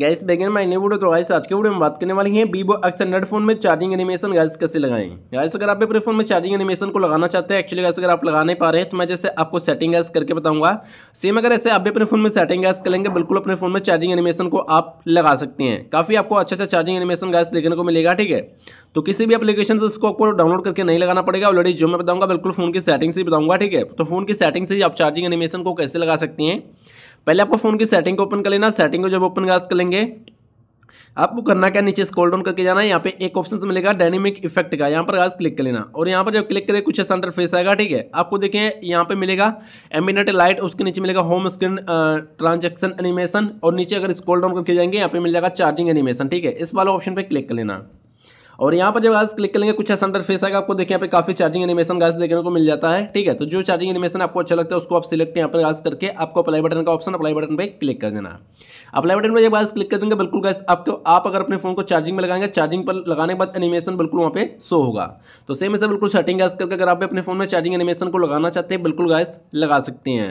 gas बैगन my new video तो guys आज के वीडियो में बात करने वाली है वीवो एक्स हंड्रेड फोन में चार्जिंग एनिमेशन गैस कैसे लगाएं गैस अगर आप अपने फोन में चार्जिंग एनिमेशन को लगाना चाहते हैं एक्चुअली गैस अगर आप लगा नहीं पा रहे हैं तो मैं जैसे आपको सेटिंग गैस करके बताऊंगा सेम अगर ऐसे आप भी अपने फोन में सेटिंग गैस करेंगे बिल्कुल अपने फोन में चार्जिंग एनिमेशन को आप लगा सकते हैं काफ़ी आपको अच्छा अच्छा चार्जिंग एनिमेशन गैस देखने को मिलेगा ठीक है तो किसी भी एप्लीकेशन से उसको आपको डाउनलोड करके नहीं लगाना पड़ेगा ऑलरेडी जो मैं बताऊंगा बिल्कुल फोन की सेटिंग से बताऊंगा ठीक है तो फोन की सेटिंग से ही आप चार्जिंग एनिमेशन को कैसे लगा सकते हैं पहले आपको फ़ोन की सेटिंग को ओपन कर लेना सेटिंग को जब ओपन गाज कर लेंगे आपको करना क्या नीचे स्कॉल डाउन करके जाना है यहाँ पे एक ऑप्शन मिलेगा डायनेमिक इफेक्ट का यहाँ पर आज क्लिक कर लेना और यहाँ पर जब क्लिक करें कुछ ऐसा फेस आएगा ठीक है आपको देखें यहाँ पे मिलेगा एमिनेट लाइट उसके नीचे मिलेगा होम स्क्रीन ट्रांजेक्शन एनिमेशन और नीचे अगर स्कॉल डाउन करके जाएंगे यहाँ पे मिल जाएगा चार्जिंग एनिमेशन ठीक है इस वाले ऑप्शन पर क्लिक कर लेना और यहाँ पर जब आज क्लिक करेंगे कुछ ऐसा फेस आएगा आपको देखिए यहाँ पे काफी चार्जिंग एनिमेशन गैस देखने को मिल जाता है ठीक है तो जो चार्जिंग एनिमेशन आपको अच्छा लगता है उसको आप सिलेक्ट यहाँ पर गैस करके आपको अप्लाई बटन का ऑप्शन अप्लाई बटन पर क्लिक कर देना अप्लाई बटन पर जब आज क्लिक कर देंगे बिल्कुल गैस आपको आप अगर अपने फोन को चार्जिंग में लगाएंगे चार्जिंग पर लगाने के बाद एनिमेशन बिल्कुल वहाँ पे शो होगा तो सेम ऐसे बिल्कुल सेटिंग गैस करके अगर आप अपने फोन में चार्जिंग एनिमेशन को लगाना चाहते हैं बिल्कुल गैस लगा सकते हैं